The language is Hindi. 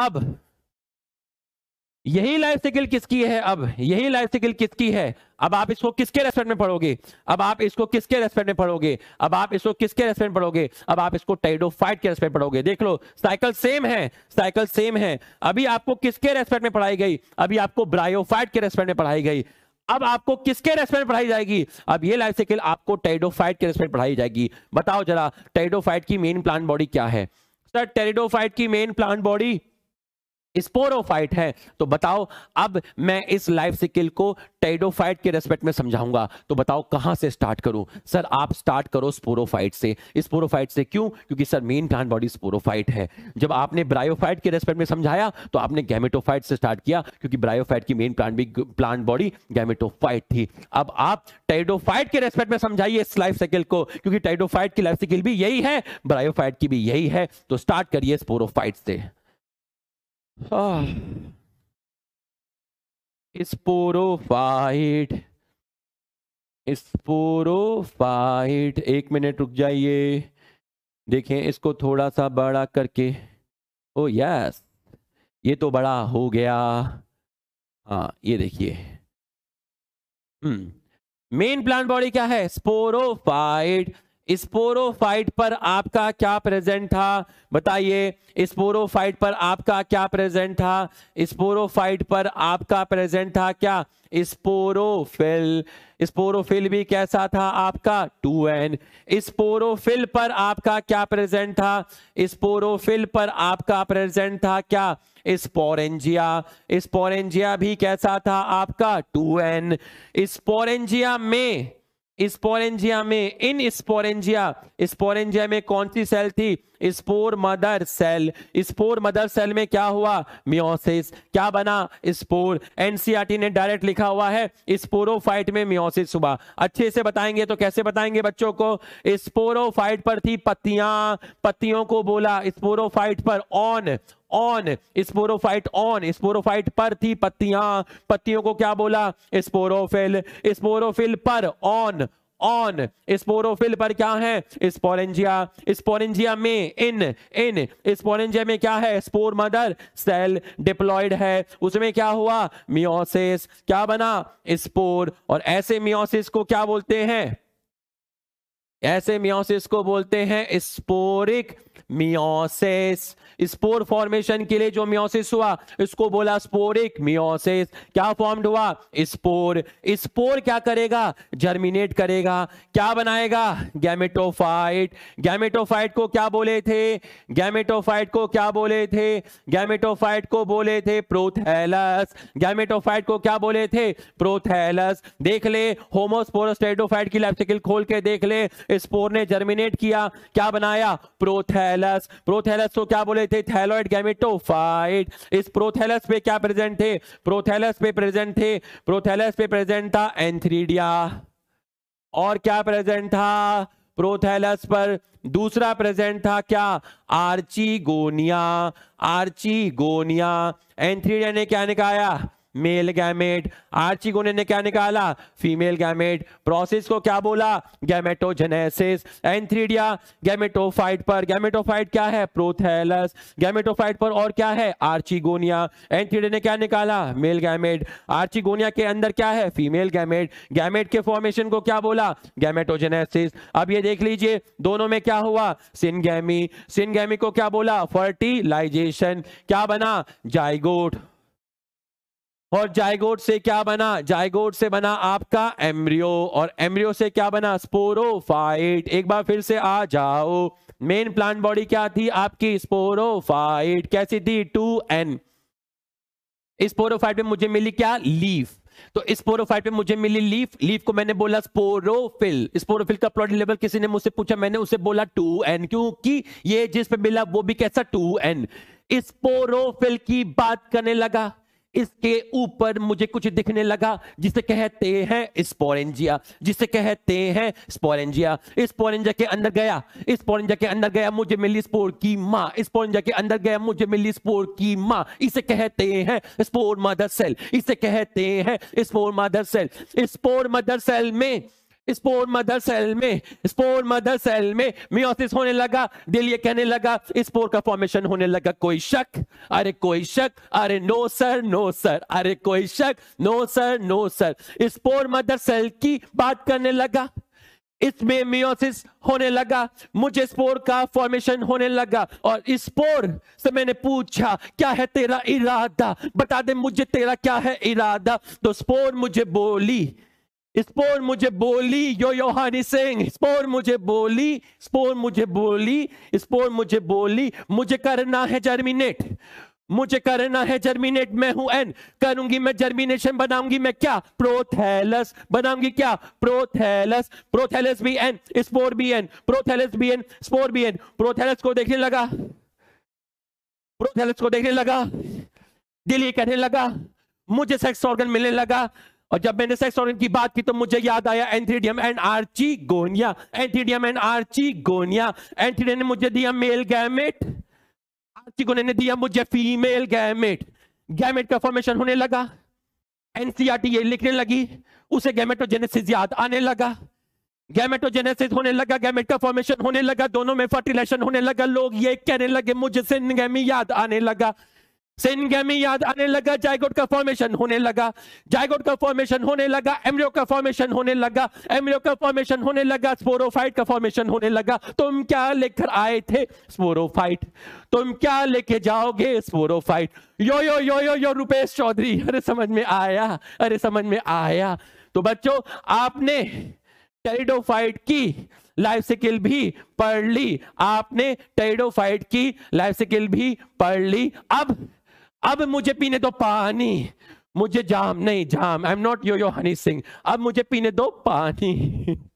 अब यही लाइफ साइकिल किसकी है अब यही लाइफ साइकिल किसकी है अब आप इसको किसके रेस्पेक्ट में पढ़ोगे अब आप इसको किसके रेस्पेक्ट में पढ़ोगे अब आप इसको किसके रेस्पेक्ट में पढ़ोगे अब आप इसको टाइडोफाइट के रेस्पेक्ट पढ़ोगे देख लो साइकिल सेम है साइकिल सेम है अभी आपको किसके रेस्पेक्ट में पढ़ाई गई अभी आपको ब्रायोफाइट के रेस्पेक्ट में पढ़ाई गई अब आपको किसके रेस्पेक्ट पढ़ाई जाएगी अब ये लाइफ साइकिल आपको टाइडोफाइट के रेस्पेक्ट पढ़ाई जाएगी बताओ जरा टाइडोफाइट की मेन प्लांट बॉडी क्या है सर टेरिडोफाइट की मेन प्लांट बॉडी स्पोरोफाइट है तो बताओ अब मैं इस लाइफ सिकिल को टेडोफाइट के रेस्पेक्ट में समझाऊंगा तो बताओ कहां से स्टार्ट करूं सर आप स्टार्ट करो स्पोरोफाइट से स्पोरोफाइट से क्यों क्योंकि sir main plant body sporophyte है जब आपने ब्रायोफाइट के रेस्पेक्ट में समझाया तो आपने गैमेटोफाइट से स्टार्ट किया क्योंकि ब्रायोफाइट की मेन प्लांट भी प्लांट बॉडी गैमेटोफाइट थी अब आप टेडोफाइट के रेस्पेक्ट में समझाइए इस लाइफ सिकिल को क्योंकि टेडोफाइट की लाइफ सिकिल भी यही है ब्रायोफाइट की भी यही है तो स्टार्ट करिए स्पोरोफाइट से स्पोरोफाइट ah. स्पोरोफाइट एक मिनट रुक जाइए देखें इसको थोड़ा सा बड़ा करके ओ oh, यस ये तो बड़ा हो गया हाँ ये देखिए मेन प्लांट बॉडी क्या है स्पोरोफाइट स्पोरोफाइट पर आपका क्या प्रेजेंट था बताइए स्पोरोफाइट पर आपका क्या प्रेजेंट था स्पोरोफाइट पर आपका प्रेजेंट था क्या स्पोरोफिल स्पोरोफिल भी कैसा था आपका 2n स्पोरोफिल पर आपका क्या प्रेजेंट था स्पोरोफिल पर आपका प्रेजेंट था क्या स्पोरेंजिया स्पोरेंजिया भी कैसा था आपका 2n स्पोरेंजिया में स्पोरेंजिया में इन स्पोरेंजिया स्पोरेंजिया में कौन सी सेल थी spore mother cell spore mother cell में क्या हुआ मियोसिस क्या बना स्पोर एनसीआरटी e ने डायरेक्ट लिखा हुआ है स्पोरोफाइट में मियोसिस हुआ अच्छे से बताएंगे तो कैसे बताएंगे बच्चों को स्पोरोफाइट पर थी पत्तियां पत्तियों को बोला स्पोरोफाइट पर on on sporophyte on sporophyte पर थी पत्तियां पत्तियों को क्या बोला स्पोरोफिल स्पोरोफिल पर ऑन ऑन स्पोरोफिल पर क्या है स्पोरेंजिया स्पोरेंजिया में इन इन स्पोरेंजिया में क्या है स्पोर मदर सेल डिप्लॉयड है उसमें क्या हुआ मियोसिस क्या बना स्पोर और ऐसे मियोसिस को क्या बोलते हैं ऐसे मियोसिस को बोलते हैं स्पोरिक मियोसिस स्पोर फॉर्मेशन के लिए जो मियोसिस हुआ इसको बोला स्पोरिक मियोसिस क्या फॉर्म्ड हुआ स्पोर स्पोर क्या करेगा जर्मिनेट करेगा क्या बनाएगा गैमेटोफाइट गैमेटोफाइट को क्या बोले थे गैमेटोफाइट को क्या बोले थे गैमेटोफाइट को बोले थे प्रोथैलस गैमेटोफाइट को क्या बोले थे प्रोथैलस देख ले होमोस्पोरोस्टेटोफाइट की लाइफ खोल के देख ले स्पोर ने जर्मिनेट किया क्या बनाया प्रोथैल प्रोथेलस प्रोथेलस को तो क्या बोले थे थैलॉइड गैमेटोफाइट इस प्रोथेलस पे क्या प्रेजेंट थे प्रोथेलस पे प्रेजेंट थे प्रोथेलस पे प्रेजेंट था एंथ्रीडिया और क्या प्रेजेंट था प्रोथेलस पर दूसरा प्रेजेंट था क्या archegonia archegonia antheridia ने क्या निकाया मेल गैमेट आर्ची गोने ने क्या निकाला फीमेल गैमेट प्रोसेस को क्या बोला गैमेटोजेनेसिस एंथ्रीडिया गैमेटोफाइट पर गैमेटोफाइट क्या है प्रोथेलस गैमेटोफाइट पर और क्या है आर्चिगोनिया एंथ्रीडिया ने क्या निकाला मेल गैमेट आर्चिगोनिया के अंदर क्या है फीमेल गैमेट गैमेट के फॉर्मेशन को क्या बोला गैमेटोजेनेसिस अब ये देख लीजिए दोनों में क्या हुआ सिनगैमी सिनगैमी को क्या बोला फर्टिलाइजेशन क्या बना जाइगोट और जायगोट से क्या बना जायगोट से बना आपका एम्ब्रियो और एम्ब्रियो से क्या बना स्पोरोफाइट एक बार फिर से आ जाओ मेन प्लांट बॉडी क्या थी आपकी स्पोरोफाइट कैसी थी टू एन स्पोरोफाइट में मुझे मिली क्या लीफ तो इस स्पोरोफाइट में मुझे मिली लीफ लीफ को मैंने बोला स्पोरोफिल स्पोरोफिल का प्लॉट लेवल किसी ने मुझसे पूछा मैंने उसे बोला टू एन क्योंकि ये जिस पे मिला वो भी कैसा टू एन स्पोरोफिल की बात करने लगा इसके ऊपर मुझे कुछ दिखने लगा जिसे कहते हैं स्पोरेंजिया जिसे कहते हैं स्पोरेंजिया स्पोरेंजिया के अंदर गया स्पोरेंजिया के अंदर गया मुझे मिली स्पोर की माँ स्पोरेंजिया के अंदर गया मुझे मिली स्पोर की माँ इसे कहते हैं स्पोर मदर सेल इसे कहते हैं spore mother cell spore mother cell में स्पोर मदर सेल में स्पोर मदर सेल में मियोसिस होने लगा दिल ये कहने लगा स्पोर का फॉर्मेशन होने लगा कोई शक अरे कोई शक अरे नो सर नो सर अरे कोई शक no sir no sir spore mother cell की बात करने लगा इसमें मियोसिस होने लगा मुझे स्पोर का फॉर्मेशन होने लगा और स्पोर से मैंने पूछा क्या है तेरा इरादा बता दे मुझे तेरा क्या है इरादा तो स्पोर मुझे बोली स्पोर मुझे बोली यो योहानी सिंह स्पोर मुझे बोली स्पोर मुझे बोली स्पोर मुझे बोली मुझे करना है जर्मिनेट मुझे करना है जर्मिनेट मैं हूं एन करूंगी मैं जर्मिनेशन बनाऊंगी मैं क्या प्रोथेलस बनाऊंगी क्या प्रोथेलस प्रोथेलस भी एन स्पोर भी एन प्रोथेलस भी एन स्पोर भी एन प्रोथेलस को देखने लगा प्रोथेलस को देखने लगा दिल ये कहने लगा मुझे सेक्स ऑर्गन मिलने लगा और जब मैंने सेक्स ऑर्गन की बात की तो मुझे याद आया antheridium and archegonia antheridium and archegonia antheridium ने मुझे दिया मेल गैमेट आर्ची गोनिया ने दिया मुझे फीमेल गैमेट गैमेट का फॉर्मेशन होने लगा एनसीआरटी e ये लिखने लगी उसे गैमेटोजेनेसिस याद आने लगा गैमेटोजेनेसिस होने लगा गैमेट का फॉर्मेशन होने लगा दोनों में फर्टिलाइजेशन होने लगा लोग ये कहने लगे मुझे सिनगैमी याद आने लगा सिनगेमी याद आने लगा जायगोट का फॉर्मेशन होने लगा जायगोट का फॉर्मेशन होने लगा एमरियो का फॉर्मेशन होने लगा एमरियो का फॉर्मेशन होने लगा स्पोरोफाइट का फॉर्मेशन होने लगा तुम क्या लेकर आए थे स्पोरोफाइट तुम क्या लेके जाओगे sporophyte yo yo yo yo yo Rupesh Chaudhary अरे समझ में आया अरे समझ में आया तो बच्चों आपने टेरिडोफाइट की लाइफ स्किल भी पढ़ ली आपने टेरिडोफाइट की लाइफ स्किल भी पढ़ ली अब अब मुझे पीने दो पानी मुझे जाम नहीं जाम I am not yo yo Honey Singh अब मुझे पीने दो पानी